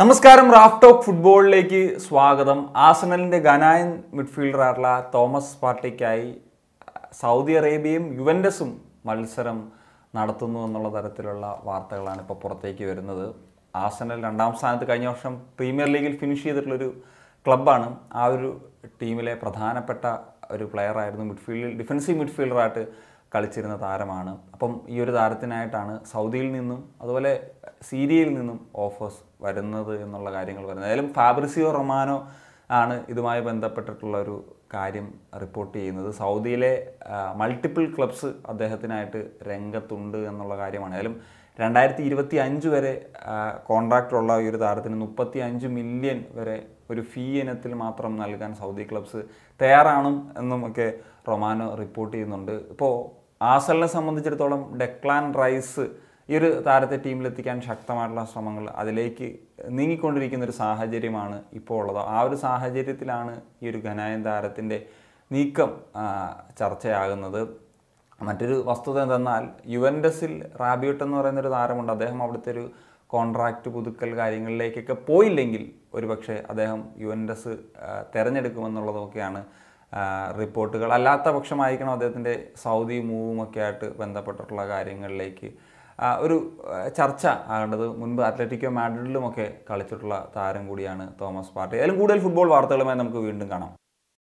നമസ്കാരം Raf talk ഫുട്ബോളിലേക്ക് സ്വാഗതം ആസണലിൻ്റെ ഗനായൻ മിഡ്ഫീൽഡറായിട്ടുള്ള തോമസ് പാർട്ടിക്കായി സൗദി അറേബ്യയും യുവൻഡസും മത്സരം നടത്തുന്നു എന്നുള്ള തരത്തിലുള്ള വാർത്തകളാണ് ഇപ്പോൾ പുറത്തേക്ക് വരുന്നത് ആസണൽ രണ്ടാം സ്ഥാനത്ത് കഴിഞ്ഞ വർഷം പ്രീമിയർ ലീഗിൽ ഫിനിഷ് ചെയ്തിട്ടുള്ളൊരു ക്ലബ്ബാണ് ആ ഒരു ടീമിലെ പ്രധാനപ്പെട്ട ഒരു പ്ലെയറായിരുന്നു മിഡ്ഫീൽഡിൽ ഡിഫൻസീവ് മിഡ്ഫീൽഡറായിട്ട് കളിച്ചിരുന്ന താരമാണ് അപ്പം ഈ ഒരു താരത്തിനായിട്ടാണ് സൗദിയിൽ നിന്നും അതുപോലെ സീരിയയിൽ നിന്നും ഓഫേഴ്സ് വരുന്നത് എന്നുള്ള കാര്യങ്ങൾ വരുന്നത് ഏതായാലും ഫാബ്രിസിയോ റൊമാനോ ആണ് ഇതുമായി ബന്ധപ്പെട്ടിട്ടുള്ള ഒരു കാര്യം റിപ്പോർട്ട് ചെയ്യുന്നത് സൗദിയിലെ മൾട്ടിപ്പിൾ ക്ലബ്സ് അദ്ദേഹത്തിനായിട്ട് രംഗത്തുണ്ട് എന്നുള്ള കാര്യമാണ് ഏതായാലും രണ്ടായിരത്തി ഇരുപത്തി അഞ്ച് വരെ കോൺട്രാക്റ്റുള്ള ഈ ഒരു താരത്തിന് മുപ്പത്തി അഞ്ച് മില്യൺ വരെ ഒരു ഫീ ഇനത്തിൽ മാത്രം നൽകാൻ സൗദി ക്ലബ്സ് തയ്യാറാണ് എന്നും ഒക്കെ റൊമാനോ റിപ്പോർട്ട് ചെയ്യുന്നുണ്ട് ഇപ്പോൾ ആസലിനെ സംബന്ധിച്ചിടത്തോളം ഡെക്ലാൻ റൈസ് ഈ ഒരു താരത്തെ ടീമിലെത്തിക്കാൻ ശക്തമായിട്ടുള്ള ശ്രമങ്ങൾ അതിലേക്ക് നീങ്ങിക്കൊണ്ടിരിക്കുന്ന ഒരു സാഹചര്യമാണ് ഇപ്പോൾ ഉള്ളത് ആ ഒരു സാഹചര്യത്തിലാണ് ഈ ഒരു ഘനായൻ താരത്തിൻ്റെ നീക്കം ചർച്ചയാകുന്നത് മറ്റൊരു വസ്തുത എന്തെന്നാൽ യുവൻഡസിൽ റാബിയോട്ട് എന്ന് പറയുന്ന ഒരു താരമുണ്ട് അദ്ദേഹം അവിടുത്തെ ഒരു കോൺട്രാക്റ്റ് പുതുക്കൽ കാര്യങ്ങളിലേക്കൊക്കെ പോയില്ലെങ്കിൽ ഒരുപക്ഷെ അദ്ദേഹം യുവൻഡസ് തിരഞ്ഞെടുക്കുമെന്നുള്ളതൊക്കെയാണ് റിപ്പോർട്ടുകൾ അല്ലാത്ത പക്ഷം അദ്ദേഹത്തിൻ്റെ സൗദി മൂവുമൊക്കെ ആയിട്ട് ബന്ധപ്പെട്ടിട്ടുള്ള കാര്യങ്ങളിലേക്ക് ഒരു ചർച്ച ആകേണ്ടത് മുൻപ് അത്ലറ്റിക്കോ മാഡ്രിഡിലുമൊക്കെ കളിച്ചിട്ടുള്ള താരം കൂടിയാണ് തോമസ് പാർട്ടി അതിലും കൂടുതൽ ഫുട്ബോൾ വാർത്തകളുമായി നമുക്ക് വീണ്ടും കാണാം